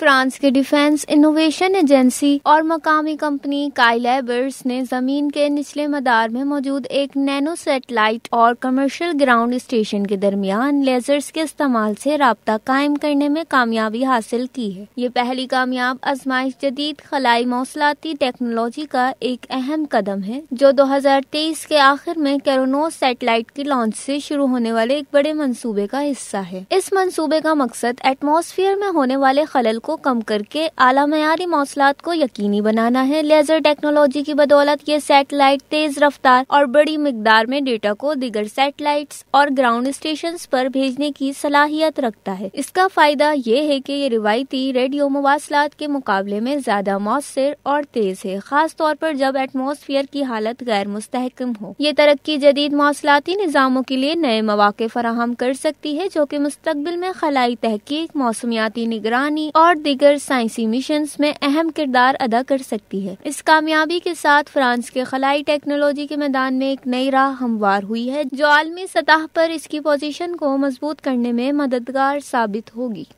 France के defence innovation agency और मकामी कंपनी काइलेबर्स ने जमीन के निचले मदार में मौजूद एक नैनो सेटेलाइट और कमर्शियल ग्राउंड स्टेशन के दरमियान लेजर्स के इस्तेमाल से रबता कायम करने में कामयाबी हासिल की है ये पहली कामयाब आजमाइश जदीद खलाई मौसलाती टेक्नोलॉजी का एक अहम कदम है जो 2023 के आखिर में कैरोनो सेटेलाइट की लॉन्च से शुरू होने वाले एक बड़े मंसूबे का हिस्सा है इस मंसूबे का मकसद एटमोसफियर में होने वाले खलल को कम करके आला मयारी मौसलात को यकीनी बनाना है लेजर टेक्नोलॉजी की बदौलत ये सैटेलाइट तेज रफ्तार और बड़ी मकदार में डेटा को दिगर सैटेलाइट और ग्राउंड स्टेशन पर भेजने की सलाहियत रखता है इसका फायदा ये है की ये रिवायती रेडियो मवासलात के मुकाबले में ज्यादा मौसर और तेज है खास तौर पर जब एटमोसफियर की हालत गैर मुस्तकम हो ये तरक्की जदीद मौसलाती निज़ामों के लिए नए मौाक़े फराहम कर सकती है जो की मुस्तबिल में खलाई तहकीक मौसमियाती निगरानी और दिगर साइंसी मिशन में अहम किरदार अदा कर सकती है इस कामयाबी के साथ फ्रांस के खलाई टेक्नोलॉजी के मैदान में एक नई राह हमवार हुई है जो आलमी सतह पर इसकी पोजीशन को मजबूत करने में मददगार साबित होगी